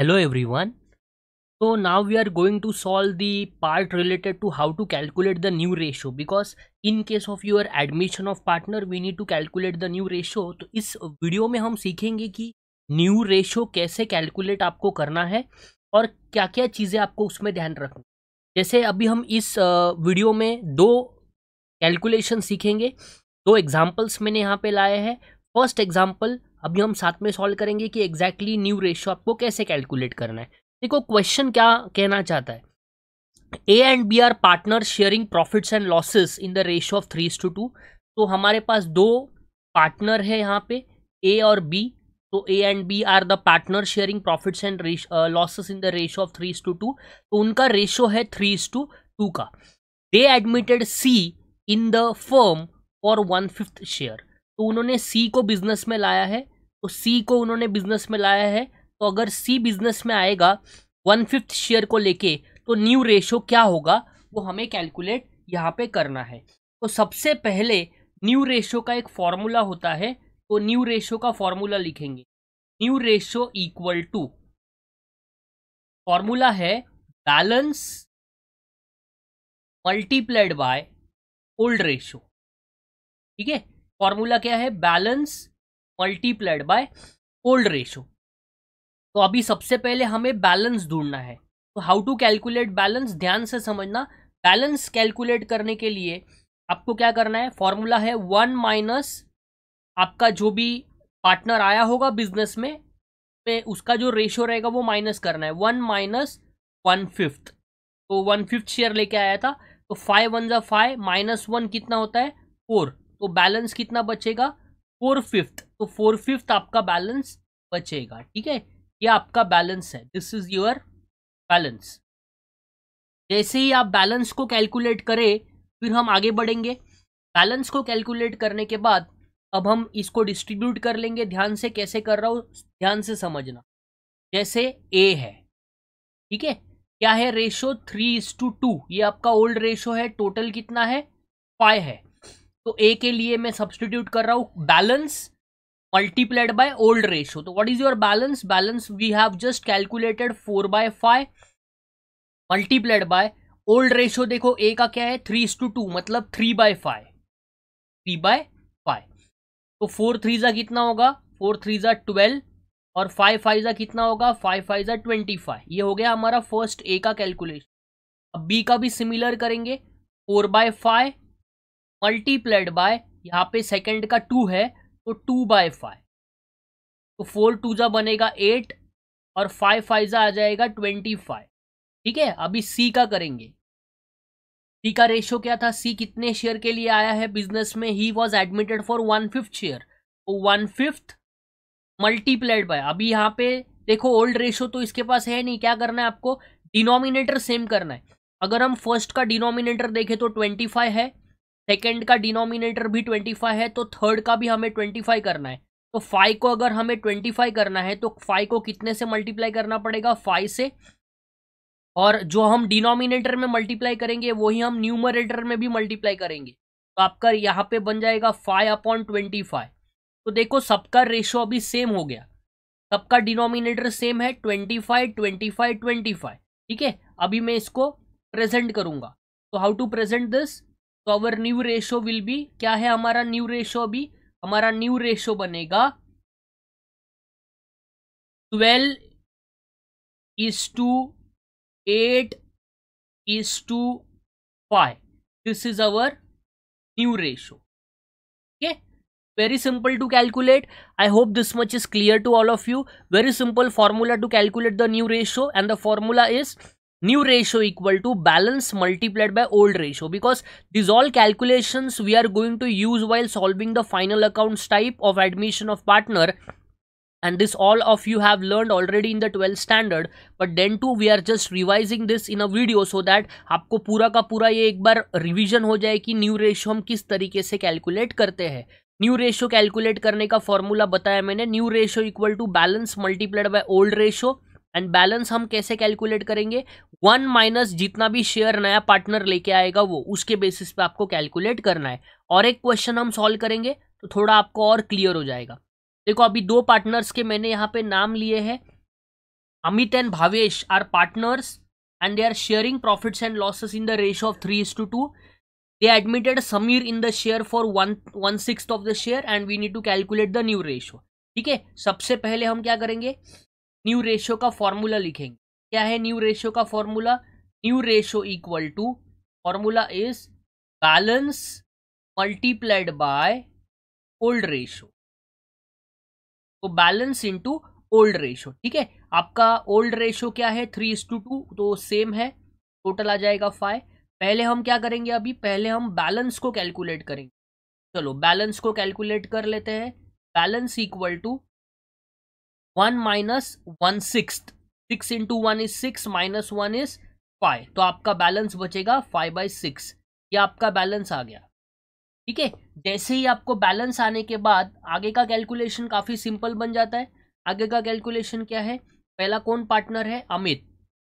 hello everyone so now we are going to solve the part related to how to calculate the new ratio because in case of your admission of partner we need to calculate the new ratio तो इस video में हम सीखेंगे कि new ratio कैसे calculate आपको करना है और क्या क्या चीज़ें आपको उसमें ध्यान रखनी जैसे अभी हम इस वीडियो में दो कैलकुलेशन सीखेंगे दो एग्जाम्पल्स मैंने यहाँ पे लाए हैं फर्स्ट एग्जाम्पल अभी हम साथ में सॉल्व करेंगे कि एग्जैक्टली न्यू रेशियो आपको कैसे कैलकुलेट करना है देखो क्वेश्चन क्या कहना चाहता है A and B are partner sharing profits and losses in the ratio of three two two तो हमारे पास दो पार्टनर है यहाँ पे ए और बी तो A and B are the partner sharing profits and losses in the ratio of three two two तो उनका रेशियो है थ्री टू टू का they admitted C in the firm for one fifth share तो उन्होंने सी को business में लाया है तो सी को उन्होंने बिजनेस में लाया है तो अगर सी बिजनेस में आएगा वन फिफ्थ शेयर को लेके तो न्यू रेशो क्या होगा वो हमें कैलकुलेट यहाँ पे करना है तो सबसे पहले न्यू रेशो का एक फॉर्मूला होता है तो न्यू रेशो का फॉर्मूला लिखेंगे new ratio equal to formula है balance multiplied by old ratio ठीक है फॉर्मूला क्या है balance multiplied by old ratio तो अभी सबसे पहले हमें बैलेंस ढूंढना है तो हाउ टू कैलकुलेट बैलेंस ध्यान से समझना बैलेंस कैलकुलेट करने के लिए आपको क्या करना है फॉर्मूला है वन माइनस आपका जो भी पार्टनर आया होगा बिजनेस में तो उसका जो रेशो रहेगा वो माइनस करना है वन माइनस वन फिफ्थ तो वन फिफ्थ शेयर लेके आया था तो फाइव वन ज़ा फाइव माइनस वन कितना होता है फोर तो बैलेंस कितना बचेगा फोर फिफ्थ तो फोर फिफ्थ आपका बैलेंस बचेगा ठीक है ये आपका बैलेंस है दिस इज योर बैलेंस जैसे ही आप बैलेंस को कैलकुलेट करें फिर हम आगे बढ़ेंगे बैलेंस को कैलकुलेट करने के बाद अब हम इसको डिस्ट्रीब्यूट कर लेंगे ध्यान से कैसे कर रहा हूँ ध्यान से समझना जैसे ए है ठीक है क्या है ratio three is to two ये आपका ओल्ड रेशो है टोटल कितना है फाइव है तो ए के लिए मैं सब्सटीट्यूट कर रहा हूँ balance multiplied by old ratio तो what is your balance balance we have just calculated four by five multiplied by old ratio देखो ए का क्या है थ्री टू टू मतलब three by five three by five तो four three ज़ा कितना होगा फोर थ्री ज़ा ट्वेल्व और फाइव फाइव ज़ा कितना होगा फाइव फाइव ज़ा ट्वेंटी फाइव ये हो गया हमारा फर्स्ट ए का कैलकुलेशन अब बी का भी सिमिलर करेंगे four by five multiplied by यहाँ पे सेकंड का टू है तो टू बाय फाइव तो फोर टू जा बनेगा एट और फाइव फाइव जा आ जाएगा ट्वेंटी फाइव ठीक है अभी सी का करेंगे सी का रेशो क्या था सी कितने शेयर के लिए आया है बिजनेस में ही was admitted for one fifth share तो वन फिफ्थ मल्टीप्लाइड बाय अभी यहाँ पे देखो ओल्ड रेशो तो इसके पास है नहीं क्या करना है आपको डिनोमिनेटर सेम करना है अगर हम फर्स्ट का डिनोमिनेटर देखें तो ट्वेंटी फाइव है सेकेंड का डिनोमिनेटर भी ट्वेंटी फाइव है तो थर्ड का भी हमें ट्वेंटी फाइव करना है तो फाइव को अगर हमें ट्वेंटी फाइव करना है तो फाइव को कितने से मल्टीप्लाई करना पड़ेगा फाइव से और जो हम डिनोमिनेटर में मल्टीप्लाई करेंगे वही हम न्यूमरेटर में भी मल्टीप्लाई करेंगे तो आपका यहाँ पे बन जाएगा फाइव अपॉन ट्वेंटी फाइव तो देखो सबका रेशो अभी सेम हो गया सबका डिनोमिनेटर सेम है twenty five twenty five twenty five ठीक है अभी मैं इसको प्रेजेंट करूंगा तो हाउ टू प्रेजेंट दिस तो our new ratio will be क्या है हमारा न्यू रेशो अभी हमारा न्यू रेशो बनेगा twelve is to eight is to five this is our new ratio okay very simple to calculate I hope this much is clear to all of you very simple formula to calculate the new ratio and the formula is new ratio equal to balance multiplied by old ratio because these all calculations we are going to use while solving the final accounts type of admission of partner and this all of you have learned already in the 12th standard but then too we are just revising this in a video so that आपको पूरा का पूरा ये एक बार revision हो जाए कि new ratio हम किस तरीके से कैलकुलेट करते हैं न्यू रेशियो कैलकुलेट करने का फॉर्मूला बताया मैंने new ratio equal to balance multiplied by old ratio and balance हम कैसे कैलकुलेट करेंगे वन माइनस जितना भी शेयर नया पार्टनर लेके आएगा वो उसके बेसिस पे आपको कैलकुलेट करना है और एक क्वेश्चन हम सॉल्व करेंगे तो थोड़ा आपको और क्लियर हो जाएगा देखो अभी दो पार्टनर्स के मैंने यहाँ पे नाम लिए हैं Amit and Bhavesh are partners and they are sharing profits and losses in the ratio of three is to two they admitted Sameer in the share for one one six of the share and we need to calculate the new ratio ठीक है सबसे पहले हम क्या करेंगे new ratio का formula लिखेंगे क्या है न्यू रेशो का formula new ratio equal to formula is balance multiplied by old ratio तो बैलेंस इनटू ओल्ड रेशो ठीक है आपका ओल्ड रेशो क्या है थ्री इज टू टू तो सेम है टोटल आ जाएगा फाइव पहले हम क्या करेंगे अभी पहले हम बैलेंस को कैलकुलेट करेंगे चलो बैलेंस को कैलकुलेट कर लेते हैं balance equal to one minus one six six into one is six minus one is five तो आपका बैलेंस बचेगा फाइव बाई सिक्स ये आपका बैलेंस आ गया ठीक है जैसे ही आपको बैलेंस आने के बाद आगे का कैलकुलेशन काफ़ी सिंपल बन जाता है आगे का कैलकुलेशन क्या है पहला कौन पार्टनर है अमित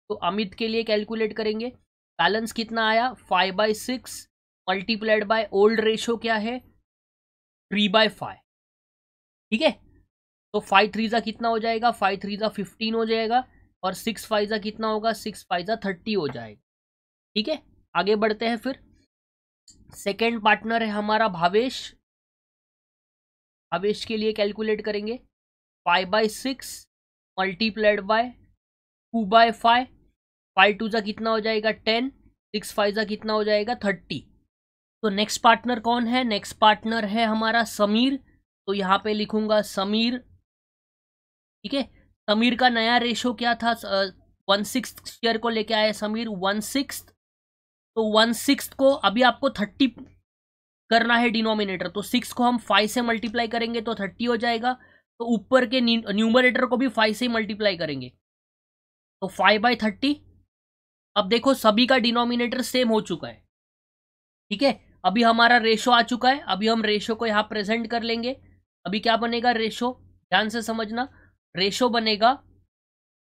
तो अमित के लिए कैलकुलेट करेंगे बैलेंस कितना आया five by six multiplied by old ratio क्या है थ्री बाय फाइव ठीक है तो फाइव थ्री ज़ा कितना हो जाएगा फाइव थ्री ज़ा फिफ्टीन हो जाएगा और सिक्स फाइव ज़ा कितना होगा सिक्स फाइव ज़ा थर्टी हो जाएगा ठीक है आगे बढ़ते हैं फिर सेकेंड पार्टनर है हमारा भावेश भावेश के लिए कैलकुलेट करेंगे five by six multiplied by two by five five two ज़ा कितना हो जाएगा टेन सिक्स फाइव ज़ा कितना हो जाएगा थर्टी तो नेक्स्ट पार्टनर कौन है नेक्स्ट पार्टनर है हमारा समीर तो यहाँ पे लिखूंगा समीर ठीक है समीर का नया रेशो क्या था वन सिक्स शेयर को लेके आया समीर वन सिक्स तो वन सिक्स को अभी आपको थर्टी करना है डिनोमिनेटर तो सिक्स को हम फाइव से मल्टीप्लाई करेंगे तो थर्टी हो जाएगा तो ऊपर के न्यूमरेटर को भी फाइव से मल्टीप्लाई करेंगे तो फाइव बाई थर्टी अब देखो सभी का डिनोमिनेटर सेम हो चुका है ठीक है अभी हमारा रेशो आ चुका है अभी हम रेशो को यहाँ प्रेजेंट कर लेंगे अभी क्या बनेगा रेशो ध्यान से समझना रेशो बनेगा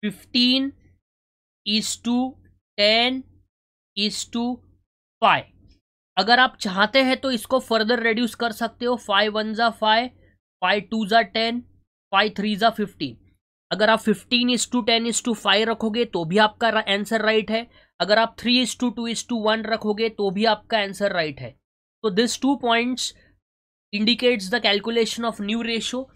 fifteen is to ten is to five अगर आप चाहते हैं तो इसको फर्दर रेड्यूस कर सकते हो फाइव वन ज़ा फाइव फाइव टू ज़ा टेन फाइव थ्री ज़ा फिफ्टीन अगर आप fifteen is to ten is to five रखोगे तो भी आपका आंसर राइट है अगर आप three is to two is to one रखोगे तो भी आपका आंसर राइट है तो this two points indicates the calculation of new ratio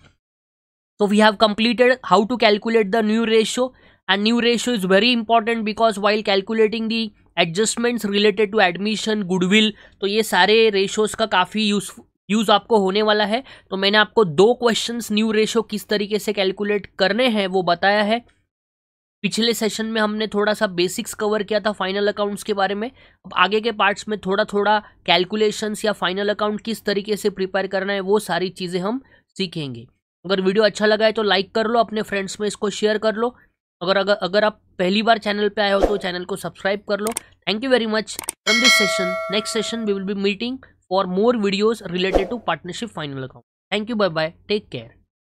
so we have completed how to calculate the new ratio and new ratio is very important because while calculating the adjustments related to admission goodwill तो ये सारे ratios का काफ़ी use use आपको होने वाला है तो मैंने आपको दो क्वेश्चंस न्यू रेशो किस तरीके से कैलकुलेट करने हैं वो बताया है पिछले सेशन में हमने थोड़ा सा बेसिक्स कवर किया था फाइनल अकाउंट्स के बारे में अब आगे के पार्ट्स में थोड़ा थोड़ा कैलकुलेशंस या फाइनल अकाउंट किस तरीके से प्रिपेयर करना है वो सारी चीज़ें हम सीखेंगे अगर वीडियो अच्छा लगा है तो लाइक कर लो अपने फ्रेंड्स में इसको शेयर कर लो अगर अगर अगर आप पहली बार चैनल पे आए हो तो चैनल को सब्सक्राइब कर लो thank you very much from this session next session we will be meeting for more videos related to partnership final account thank you bye bye take care